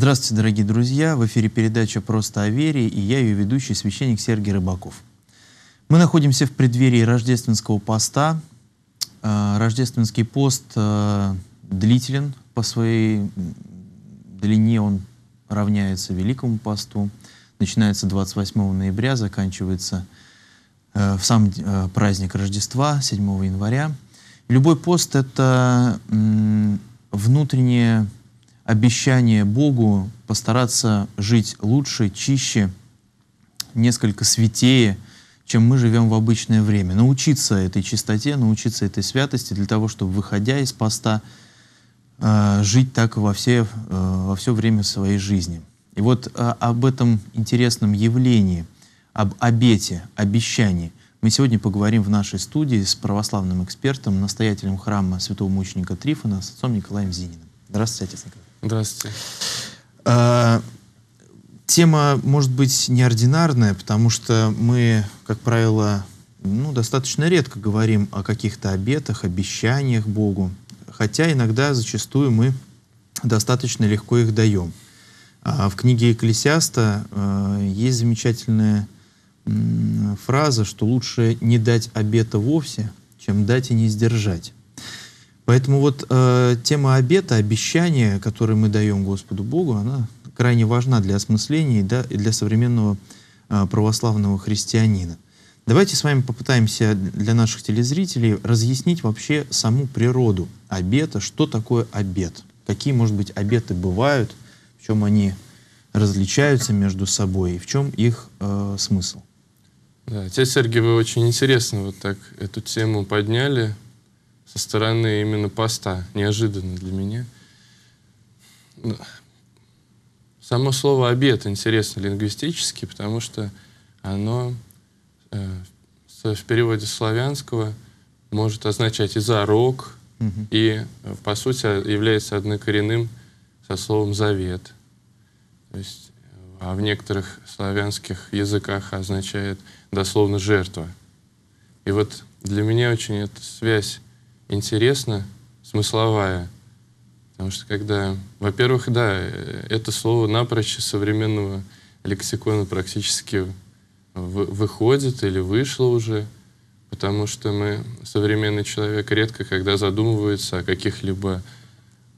Здравствуйте, дорогие друзья! В эфире передача «Просто о вере» и я ее ведущий, священник Сергей Рыбаков. Мы находимся в преддверии рождественского поста. Э, рождественский пост э, длителен по своей длине, он равняется Великому посту. Начинается 28 ноября, заканчивается э, в сам праздник Рождества, 7 января. Любой пост — это внутреннее обещание Богу постараться жить лучше, чище, несколько святее, чем мы живем в обычное время. Научиться этой чистоте, научиться этой святости для того, чтобы, выходя из поста, э, жить так во все, э, во все время своей жизни. И вот э, об этом интересном явлении, об обете, обещании, мы сегодня поговорим в нашей студии с православным экспертом, настоятелем храма святого мученика Трифона, с отцом Николаем Зининым. Здравствуйте, отец Николай. Здравствуйте. А, тема, может быть, неординарная, потому что мы, как правило, ну, достаточно редко говорим о каких-то обетах, обещаниях Богу, хотя иногда зачастую мы достаточно легко их даем. А в книге Экклесиаста а, есть замечательная фраза, что лучше не дать обета вовсе, чем дать и не сдержать. Поэтому вот э, тема обета, обещания, которые мы даем Господу Богу, она крайне важна для осмысления и, да, и для современного э, православного христианина. Давайте с вами попытаемся для наших телезрителей разъяснить вообще саму природу обета, что такое обет, какие, может быть, обеты бывают, в чем они различаются между собой и в чем их э, смысл. Да, тебя, Сергей, вы очень интересно вот так эту тему подняли со стороны именно поста, неожиданно для меня. Ну, само слово «обед» интересно лингвистически, потому что оно э, в переводе славянского может означать и «зарок», угу. и, э, по сути, является однокоренным со словом «завет». То есть, э, а в некоторых славянских языках означает дословно «жертва». И вот для меня очень эта связь интересна, смысловая. Потому что когда, во-первых, да, это слово напрочь современного лексикона практически выходит или вышло уже, потому что мы, современный человек, редко когда задумывается о каких-либо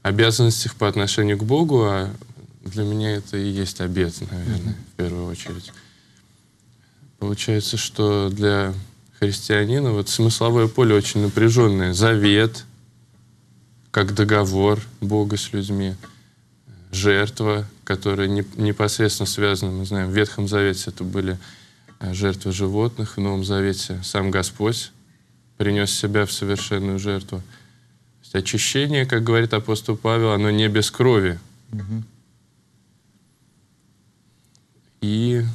обязанностях по отношению к Богу, а для меня это и есть обед, наверное, в первую очередь. Получается, что для христианина, вот смысловое поле очень напряженное. Завет, как договор Бога с людьми, жертва, которая не, непосредственно связана, мы знаем, в Ветхом Завете это были э, жертвы животных, в Новом Завете сам Господь принес себя в совершенную жертву. То есть очищение, как говорит апостол Павел, оно не без крови. Угу. И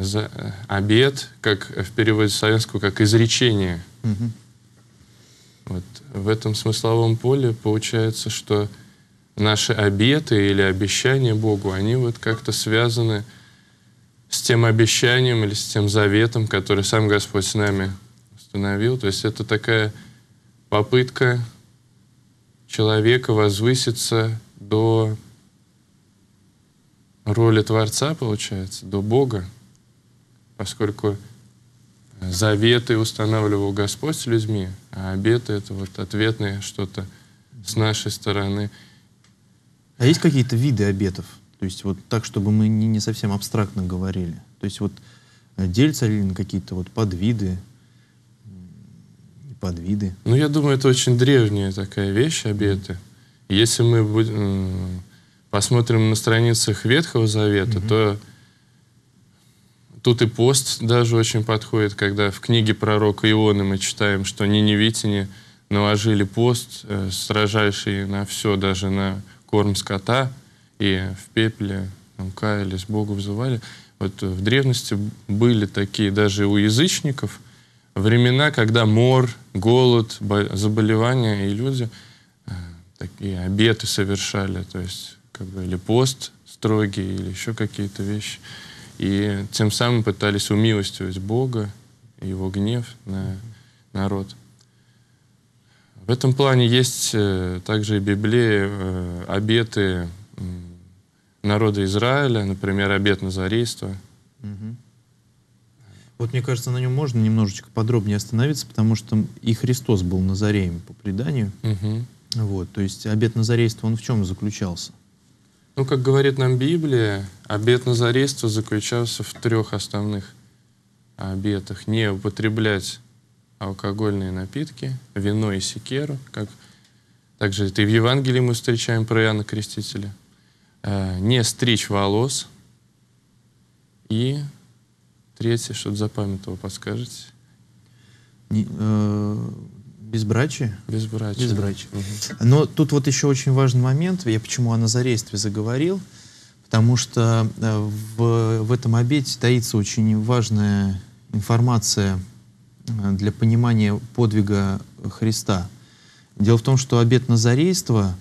за э, обед, как в переводе советского, как изречение. Угу. Вот в этом смысловом поле получается, что наши обеты или обещания Богу, они вот как-то связаны с тем обещанием или с тем заветом, который сам Господь с нами установил. То есть это такая попытка человека возвыситься до роли Творца, получается, до Бога поскольку э, заветы устанавливал Господь с людьми, а обеты — это вот ответное что-то с нашей стороны. А есть какие-то виды обетов? То есть вот так, чтобы мы не, не совсем абстрактно говорили. То есть вот э, делятся ли на какие-то вот подвиды? Подвиды? Ну, я думаю, это очень древняя такая вещь, обеты. Если мы будем, посмотрим на страницах Ветхого Завета, угу. то Тут и пост даже очень подходит, когда в книге пророка Ионы мы читаем, что ниневитяне наложили пост, э, сражающий на все, даже на корм скота, и в пепле там, каялись, Богу взывали. Вот в древности были такие даже у язычников времена, когда мор, голод, заболевания, и люди э, такие обеты совершали, то есть как бы или пост строгий, или еще какие-то вещи. И тем самым пытались умилостивить Бога его гнев на народ. В этом плане есть э, также и в Библии э, обеты народа Израиля, например, обет Назарейства. Вот мне кажется, на нем можно немножечко подробнее остановиться, потому что и Христос был Назареем по преданию. Угу. Вот, то есть обет Назарейства, он в чем заключался? Ну, как говорит нам Библия, обет назарейства заключался в трех основных обетах. Не употреблять алкогольные напитки, вино и секеру, как также это и в Евангелии мы встречаем про Иоанна Крестителя. Э, не стричь волос. И третье, что-то запамятовал, подскажете? Не, э, Безбрачие? Безбрачие. Безбрачие. Угу. Но тут вот еще очень важный момент, я почему о назарействе заговорил, потому что э, в, в этом обете таится очень важная информация э, для понимания подвига Христа. Дело в том, что обет назарейства,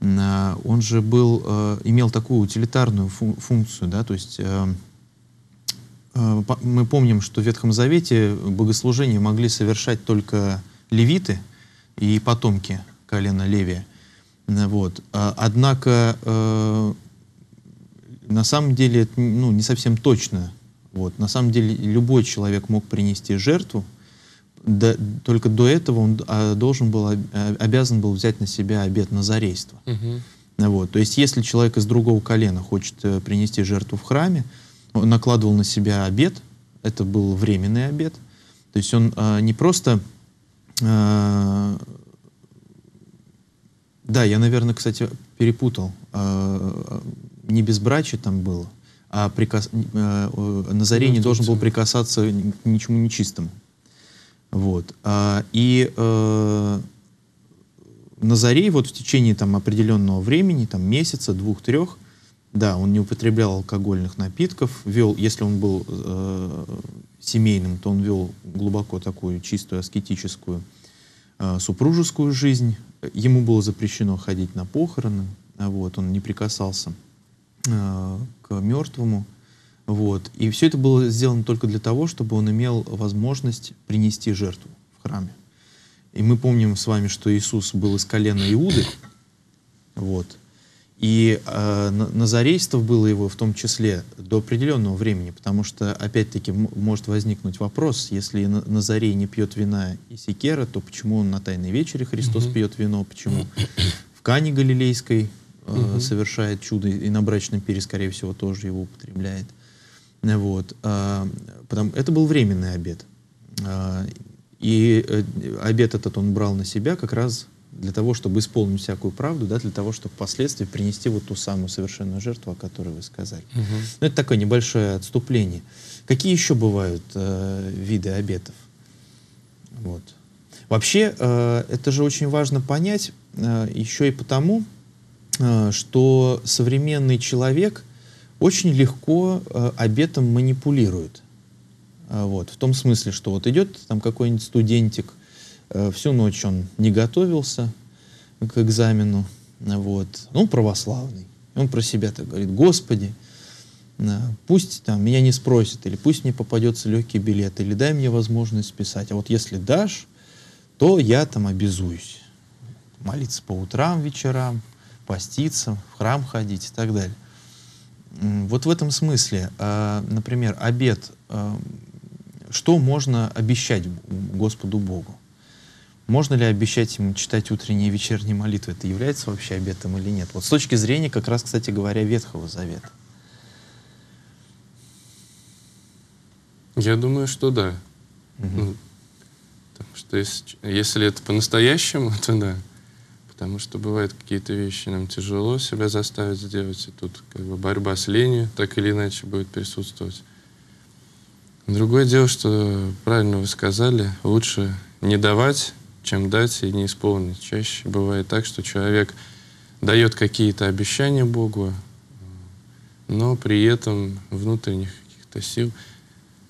э, он же был, имел такую утилитарную функцию, да, то есть мы помним, что в Ветхом Завете богослужения могли совершать только левиты и потомки колена Левия. Э, вот. А, однако, э, на самом деле, это ну, не совсем точно. Вот. На самом деле, любой человек мог принести жертву, да, только до этого он а, должен был, а, обязан был взять на себя обед назарейства. Угу. Вот. То есть, если человек из другого колена хочет э, принести жертву в храме, он накладывал на себя обед, это был временный обед, то есть он не просто Э, да, я, наверное, кстати, перепутал. Э, не безбрачие там было, а прикас... Э, на не должен был прикасаться к ничему нечистому. Вот. А, и Назарей вот в течение там определенного времени, там месяца, двух-трех, да, он не употреблял алкогольных напитков, вел, если он был э, семейным, то он вел глубоко такую чистую аскетическую э, супружескую жизнь. Ему было запрещено ходить на похороны, а вот, он не прикасался э, к мертвому. Вот. И все это было сделано только для того, чтобы он имел возможность принести жертву в храме. И мы помним с вами, что Иисус был из колена Иуды, вот, и э, назарейство было его в том числе до определенного времени, потому что, опять-таки, может возникнуть вопрос, если Назарей не пьет вина и секера, то почему он на Тайной вечере Христос угу. пьет вино, почему в Кане Галилейской э, угу. совершает чудо, и на брачном пире, скорее всего, тоже его употребляет. Э, вот. Э, потому, это был временный обед. Э, и э, обед этот он брал на себя как раз для того, чтобы исполнить всякую правду, да, для того, чтобы впоследствии принести вот ту самую совершенную жертву, о которой вы сказали. Угу. Ну, это такое небольшое отступление. Какие еще бывают э, виды обетов? Вот. Вообще, э, это же очень важно понять э, еще и потому, э, что современный человек очень легко э, обетом манипулирует. Э, вот, в том смысле, что вот идет там какой-нибудь студентик, Э, всю ночь он не готовился к экзамену. Вот. Ну, он православный. Он про себя так говорит, Господи, пусть там меня не спросят, или пусть мне попадется легкий билет, или дай мне возможность писать. А вот если дашь, то я там обязуюсь. Молиться по утрам, вечерам, поститься, в храм ходить и так далее. Вот в этом смысле, а, например, обед, а, что можно обещать Господу Богу? Можно ли обещать им читать утренние и вечерние молитвы? Это является вообще обетом или нет? Вот с точки зрения, как раз, кстати говоря, Ветхого Завета. Я думаю, что да. Угу. Ну, потому что если, если это по-настоящему, то да. Потому что бывают какие-то вещи, нам тяжело себя заставить сделать, и тут как бы борьба с ленью так или иначе будет присутствовать. Другое дело, что правильно вы сказали, лучше не давать чем дать и не исполнить. Чаще бывает так, что человек дает какие-то обещания Богу, но при этом внутренних каких-то сил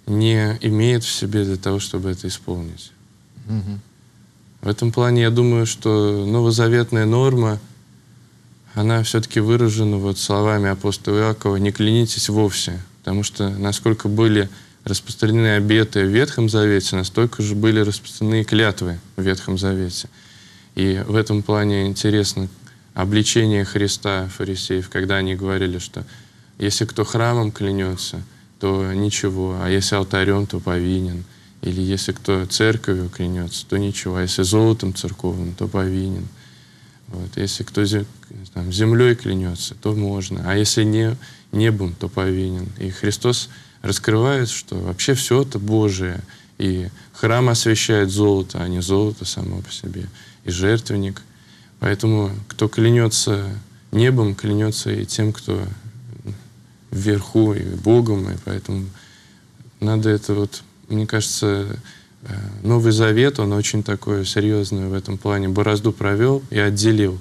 не имеет в себе для того, чтобы это исполнить. Угу. В этом плане я думаю, что новозаветная норма, она все-таки выражена вот словами апостола Иакова «не клянитесь вовсе», потому что насколько были распространены обеты в Ветхом Завете, настолько же были распространены клятвы в Ветхом Завете. И в этом плане интересно обличение Христа фарисеев, когда они говорили, что если кто храмом клянется, то ничего, а если алтарем, то повинен. Или если кто церковью клянется, то ничего, а если золотом церковным, то повинен. Вот. Если кто там, землей клянется, то можно, а если не, небом, то повинен. И Христос раскрывает, что вообще все это Божие. И храм освещает золото, а не золото само по себе. И жертвенник. Поэтому кто клянется небом, клянется и тем, кто вверху, и Богом. И поэтому надо это вот, мне кажется, э, Новый Завет, он очень такое серьезное в этом плане. Борозду провел и отделил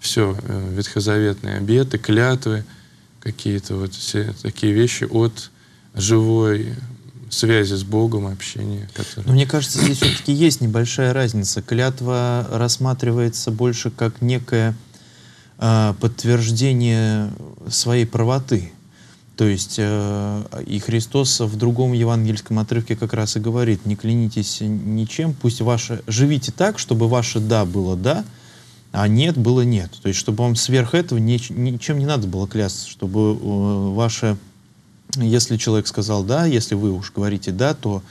все э, ветхозаветные обеты, клятвы, какие-то вот все такие вещи от живой связи с Богом, общения. Которое... Но мне кажется, здесь все-таки есть небольшая разница. Клятва рассматривается больше как некое э, подтверждение своей правоты. То есть э, и Христос в другом евангельском отрывке как раз и говорит, не клянитесь ничем, пусть ваше, живите так, чтобы ваше «да» было «да», а «нет» было «нет». То есть чтобы вам сверх этого ни, ничем не надо было клясться, чтобы э, ваше если человек сказал «да», если вы уж говорите «да», то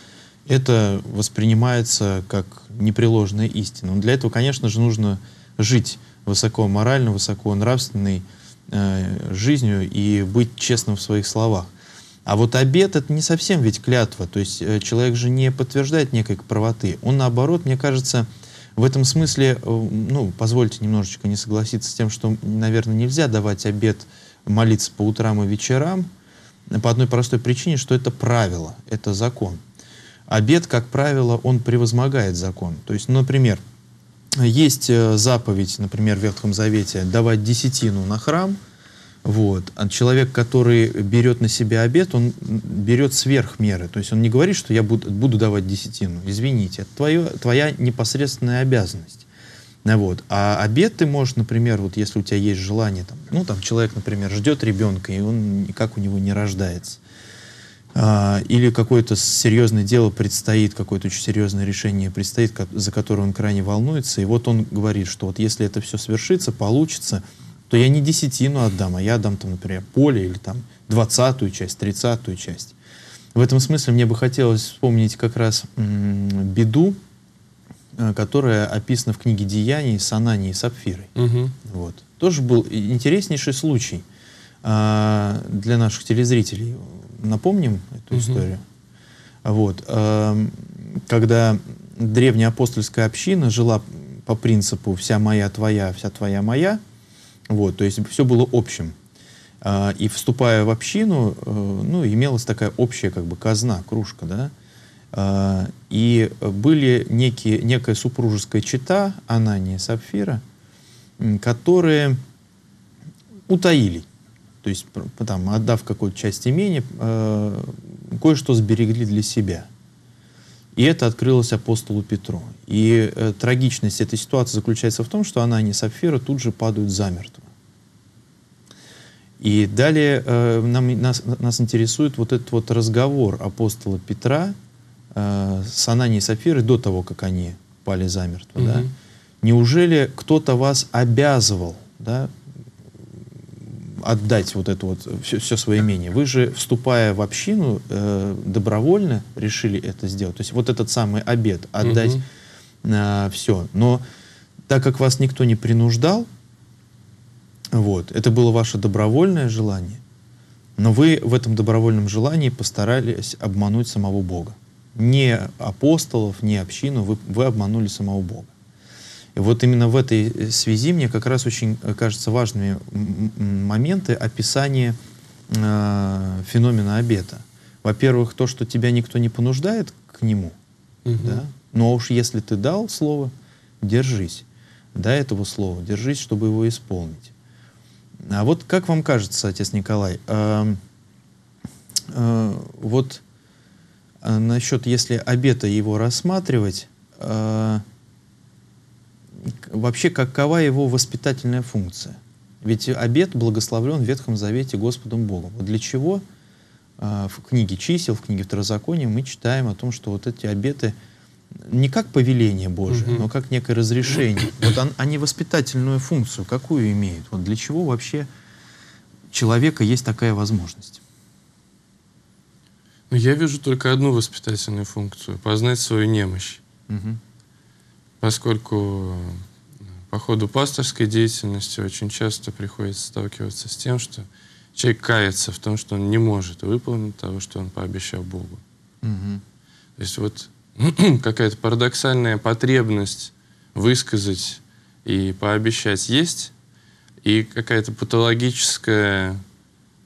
это воспринимается как непреложная истина. Но для этого, конечно же, нужно жить высоко морально, высоко нравственной э, жизнью и быть честным в своих словах. А вот обед — это не совсем ведь клятва, то есть э, человек же не подтверждает некой правоты. Он, наоборот, мне кажется, в этом смысле, э, ну, позвольте немножечко не согласиться с тем, что, наверное, нельзя давать обед молиться по утрам и вечерам, по одной простой причине, что это правило, это закон. Обед, как правило, он превозмогает закон. То есть, например, есть э, заповедь, например, в Ветхом Завете, давать десятину на храм, вот. А человек, который берет на себя обед, он берет сверх меры. То есть он не говорит, что я буду, буду давать десятину. Извините, это твое, твоя непосредственная обязанность. Ну вот. А обед ты можешь, например, вот если у тебя есть желание, там, ну там человек, например, ждет ребенка, и он никак у него не рождается. А, или какое-то серьезное дело предстоит, какое-то очень серьезное решение предстоит, как, за которое он крайне волнуется. И вот он говорит, что вот если это все свершится, получится, то я не десятину отдам, а я отдам, там, например, поле или там двадцатую часть, тридцатую часть. В этом смысле мне бы хотелось вспомнить как раз м -м, беду Э, которая описана в книге «Деяний» с Ананией и Сапфирой. Угу. Вот. Тоже был интереснейший случай а, для наших телезрителей. Напомним эту угу. историю. Вот. А, когда древняя апостольская община жила по принципу «вся моя твоя, вся твоя моя», вот, то есть все было общим. А, и вступая в общину, э, ну, имелась такая общая как бы казна, кружка, да, а, и были некие, некая супружеская чита Анания и Сапфира, которые утаили, то есть там, отдав какую-то часть имения, а, кое-что сберегли для себя. И это открылось апостолу Петру. И э, трагичность этой ситуации заключается в том, что Анания и Сапфира тут же падают замертво. И далее э, нам, нас, нас интересует вот этот вот разговор апостола Петра э, Санани и Сапфиры до того, как они пали замертво, угу. да? Неужели кто-то вас обязывал, да, отдать вот это вот, все, все свое имение? Вы же, вступая в общину, э, добровольно решили это сделать. То есть вот этот самый обед, отдать угу. э, все. Но так как вас никто не принуждал, вот, это было ваше добровольное желание, но вы в этом добровольном желании постарались обмануть самого Бога не апостолов, не общину, вы, вы обманули самого Бога. И вот именно в этой связи мне как раз очень кажется важными моменты описания э, феномена обета. Во-первых, то, что тебя никто не понуждает к нему, угу. да? но уж если ты дал слово, держись, до этого слова, держись, чтобы его исполнить. А вот как вам кажется, отец Николай, э, э, вот а, насчет, если обета его рассматривать, а, вообще какова его воспитательная функция? Ведь обет благословлен в Ветхом Завете Господом Богом. Вот для чего а, в книге чисел, в книге Второзакония мы читаем о том, что вот эти обеты не как повеление Божие, угу. но как некое разрешение. Вот он, они воспитательную функцию какую имеют? Вот для чего вообще человека есть такая возможность? Но ну, я вижу только одну воспитательную функцию — познать свою немощь. Угу. Поскольку э, по ходу пасторской деятельности очень часто приходится сталкиваться с тем, что человек кается в том, что он не может выполнить того, что он пообещал Богу. Угу. То есть вот какая-то парадоксальная потребность высказать и пообещать есть, и какая-то патологическая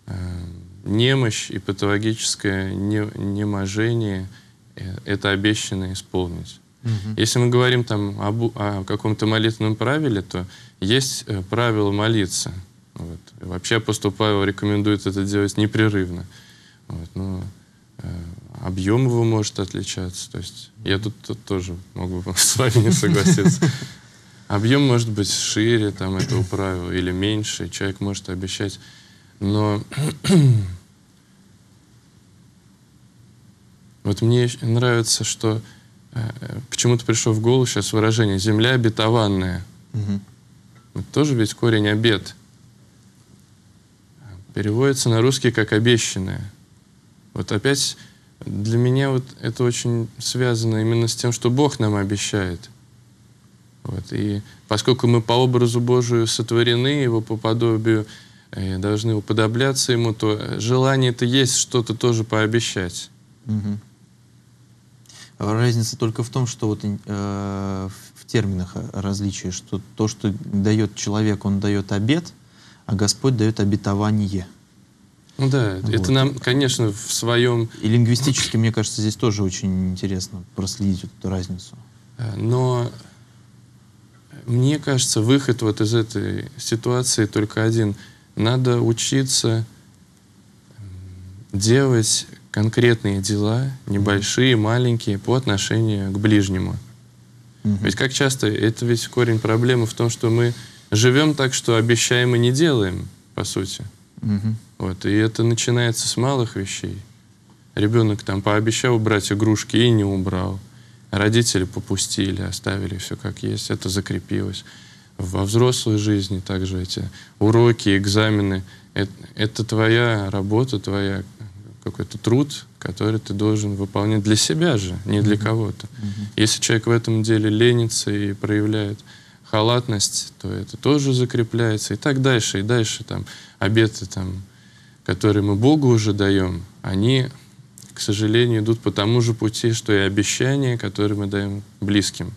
э, немощь и патологическое неможение э, это обещано исполнить. Угу. Если мы говорим там об, о каком-то молитвенном правиле, то есть э, правило молиться. Вот. вообще апостол Павел рекомендует это делать непрерывно. Вот. Но э, объем его может отличаться. То есть угу. я тут, тут тоже могу с вами не согласиться. Объем может быть шире там этого правила или меньше. Человек может обещать, но Вот мне нравится, что э, почему-то пришло в голову сейчас выражение «земля обетованная». Угу. Вот тоже ведь корень «обет». Переводится на русский как «обещанная». Вот опять для меня вот это очень связано именно с тем, что Бог нам обещает. Вот. И поскольку мы по образу Божию сотворены, Его по подобию, э, и должны уподобляться Ему, то э, желание-то есть что-то тоже пообещать. Угу. Разница только в том, что вот э, в терминах различия, что то, что дает человек, он дает обед, а Господь дает обетование. Ну да, вот. это нам, конечно, в своем... И лингвистически, мне кажется, здесь тоже очень интересно проследить вот эту разницу. Но мне кажется, выход вот из этой ситуации только один. Надо учиться делать конкретные дела, небольшие, маленькие, по отношению к ближнему. Угу. Ведь как часто, это ведь корень проблемы в том, что мы живем так, что обещаем и не делаем, по сути. Угу. Вот, и это начинается с малых вещей. Ребенок там пообещал убрать игрушки и не убрал. Родители попустили, оставили все как есть, это закрепилось. Во взрослой жизни также эти уроки, экзамены, это, это твоя работа, твоя какой-то труд, который ты должен выполнять для себя же, не для кого-то. Если человек в этом деле ленится и проявляет халатность, то это тоже закрепляется и так дальше, и дальше там обеты там, которые мы Богу уже даем, они, к сожалению, идут по тому же пути, что и обещания, которые мы даем близким.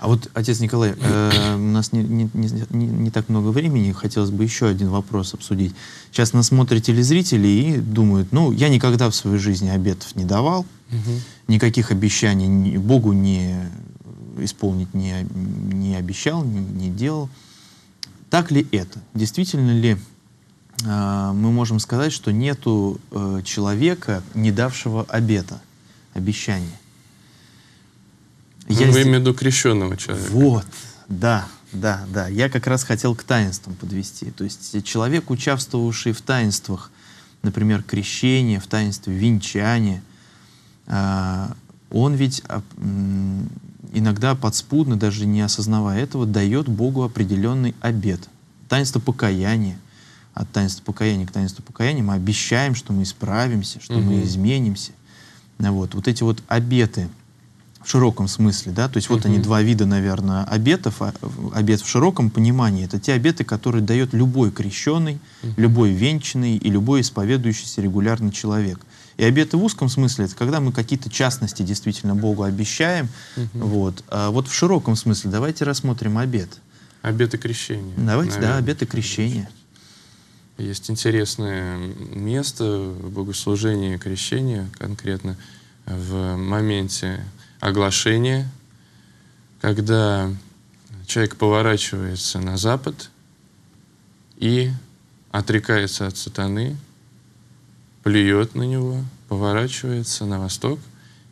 А вот, отец Николай, э, у нас не, не, не, не не так много времени, хотелось бы еще один вопрос обсудить. Сейчас нас смотрят телезрители и думают, ну, я никогда в своей жизни обетов не давал, угу. никаких обещаний ни, Богу не исполнить не, не обещал, не, не делал. Так ли это? Действительно ли э, мы можем сказать, что нету э, человека, не давшего обета, обещания? Я Вы имеете в виду крещенного человека? Вот, да, да, да. Я как раз хотел к таинствам подвести. То есть человек, участвовавший в таинствах, например, крещение, в таинстве венчания, а, он ведь а, иногда подспудно, даже не осознавая этого, дает Богу определенный обет. Таинство покаяния. От таинства покаяния к таинству покаяния мы обещаем, что мы исправимся, что угу. мы изменимся. Вот, вот эти вот обеты — в широком смысле, да, то есть вот они два вида, наверное, обетов. А, обет в широком понимании — это те обеты, которые дает любой крещенный, любой венчанный и любой исповедующийся регулярный человек. И обеты в узком смысле — это когда мы какие-то частности действительно Богу обещаем. Вот. А вот в широком смысле давайте рассмотрим обет. Обеты крещения. Давайте, наверное. да, обеты крещения. Есть интересное место в богослужении крещения конкретно в моменте оглашение, когда человек поворачивается на запад и отрекается от сатаны, плюет на него, поворачивается на восток,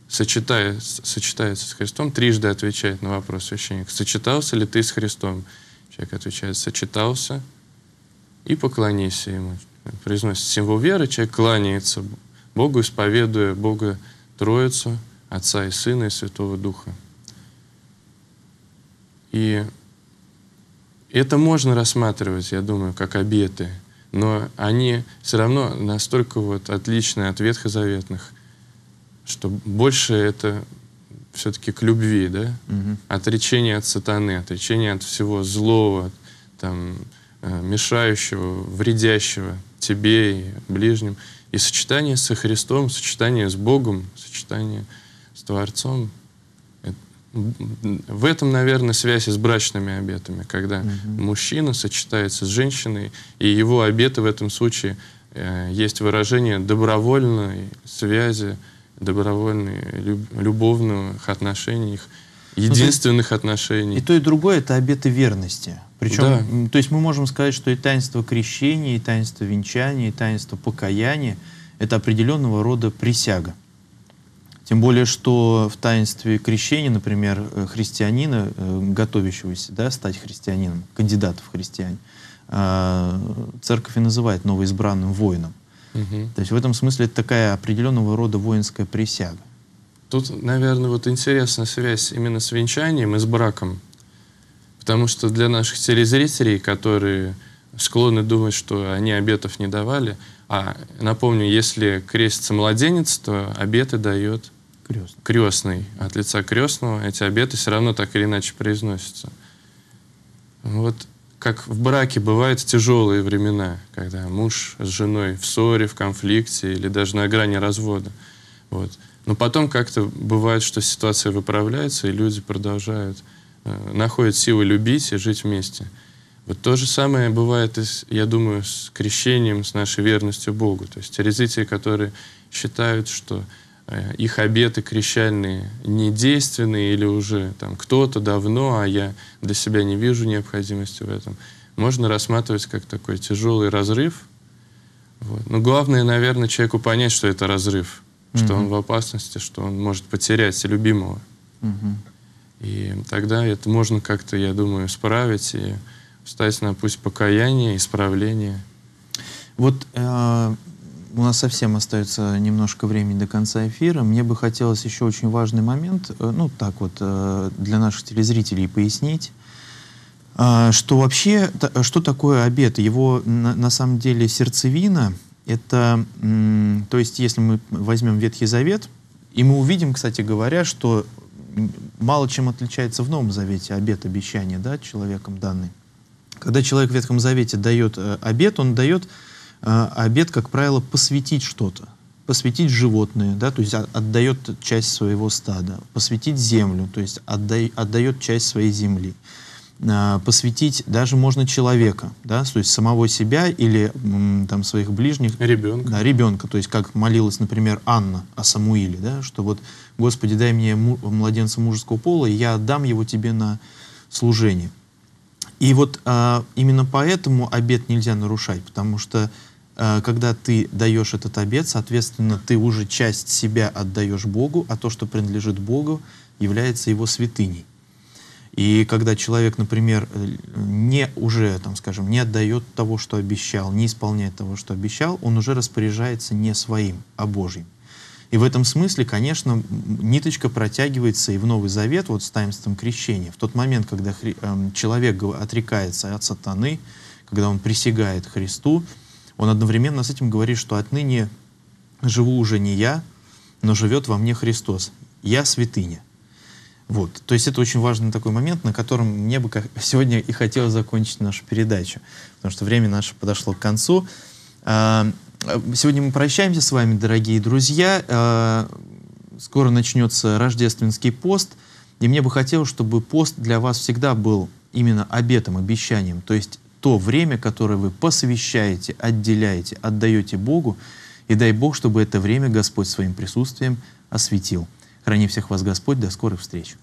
сочетается, сочетается с Христом, трижды отвечает на вопрос священника, сочетался ли ты с Христом? Человек отвечает, сочетался, и поклонись ему. Произносит символ веры, человек кланяется Богу, исповедуя Бога Троицу – Отца и Сына и Святого Духа. И это можно рассматривать, я думаю, как обеты, но они все равно настолько вот отличны от ветхозаветных, что больше это все-таки к любви, да? Угу. Отречение от сатаны, отречение от всего злого, там, э, мешающего, вредящего тебе и ближним. И сочетание со Христом, сочетание с Богом, сочетание Творцом. Э, в этом, наверное, связь с брачными обетами, когда угу. мужчина сочетается с женщиной, и его обеты в этом случае э, есть выражение добровольной связи, добровольной люб, любовных отношений, их ну, единственных ну, отношений. И то, и другое — это обеты верности. Причем, да. то есть мы можем сказать, что и таинство крещения, и таинство венчания, и таинство покаяния — это определенного рода присяга. Тем более, что в таинстве крещения, например, э, христианина, э, готовящегося да, стать христианином, кандидата в христиане, а, церковь и называет новоизбранным воином. Угу. То есть в этом смысле это такая определенного рода воинская присяга. Тут, наверное, вот интересная связь именно с венчанием и с браком. Потому что для наших телезрителей, которые склонны думать, что они обетов не давали, а напомню, если крестится младенец, то обеты дает Крестный. крестный. От лица крестного эти обеты все равно так или иначе произносятся. Вот как в браке бывают тяжелые времена, когда муж с женой в ссоре, в конфликте или даже на грани развода. Вот. Но потом как-то бывает, что ситуация выправляется, и люди продолжают, э, находят силы любить и жить вместе. Вот то же самое бывает, и, с, я думаю, с крещением, с нашей верностью Богу. То есть те резители, которые считают, что Э, их обеты крещальные недейственны или уже там кто-то давно, а я для себя не вижу необходимости в этом, можно рассматривать как такой тяжелый разрыв. Вот. Но главное, наверное, человеку понять, что это разрыв, mm что он в опасности, что он может потерять любимого. mm И тогда это можно как-то, я думаю, исправить и встать на путь покаяния, исправления. Вот э, у нас совсем остается немножко времени до конца эфира. Мне бы хотелось еще очень важный момент, э, ну так вот, э, для наших телезрителей пояснить, а, что вообще, что такое обед? Его на, на самом деле сердцевина, это, то есть если мы возьмем Ветхий Завет, и мы увидим, кстати говоря, что мало чем отличается в Новом Завете обет обещания, да, человеком данный. Когда человек в Ветхом Завете дает э, обет, он дает а, обед, как правило, посвятить что-то. Посвятить животное, да, то есть отдает часть своего стада. Посвятить землю, то есть отдай, отдает часть своей земли. А, посвятить даже можно человека, да, то есть самого себя или там своих ближних. Ребенка. Да, ребенка, то есть как молилась, например, Анна о Самуиле, да, что вот «Господи, дай мне младенца мужеского пола, и я отдам его тебе на служение». И вот а, именно поэтому обед нельзя нарушать, потому что а, когда ты даешь этот обед, соответственно, ты уже часть себя отдаешь Богу, а то, что принадлежит Богу, является его святыней. И когда человек, например, не уже, там, скажем, не отдает того, что обещал, не исполняет того, что обещал, он уже распоряжается не своим, а Божьим. И в этом смысле, конечно, ниточка протягивается и в Новый Завет, вот с таинством крещения. В тот момент, когда хри- эм, человек отрекается от сатаны, когда он присягает Христу, он одновременно с этим говорит, что отныне живу уже не я, но живет во мне Христос. Я святыня. Вот. То есть это очень важный такой момент, на котором мне бы сегодня и хотелось закончить нашу передачу, потому что время наше подошло к концу. Сегодня мы прощаемся с вами, дорогие друзья. Э, скоро начнется рождественский пост. И мне бы хотелось, чтобы пост для вас всегда был именно обетом, обещанием. То есть то время, которое вы посвящаете, отделяете, отдаете Богу. И дай Бог, чтобы это время Господь своим присутствием осветил. Храни всех вас Господь. До скорых встреч.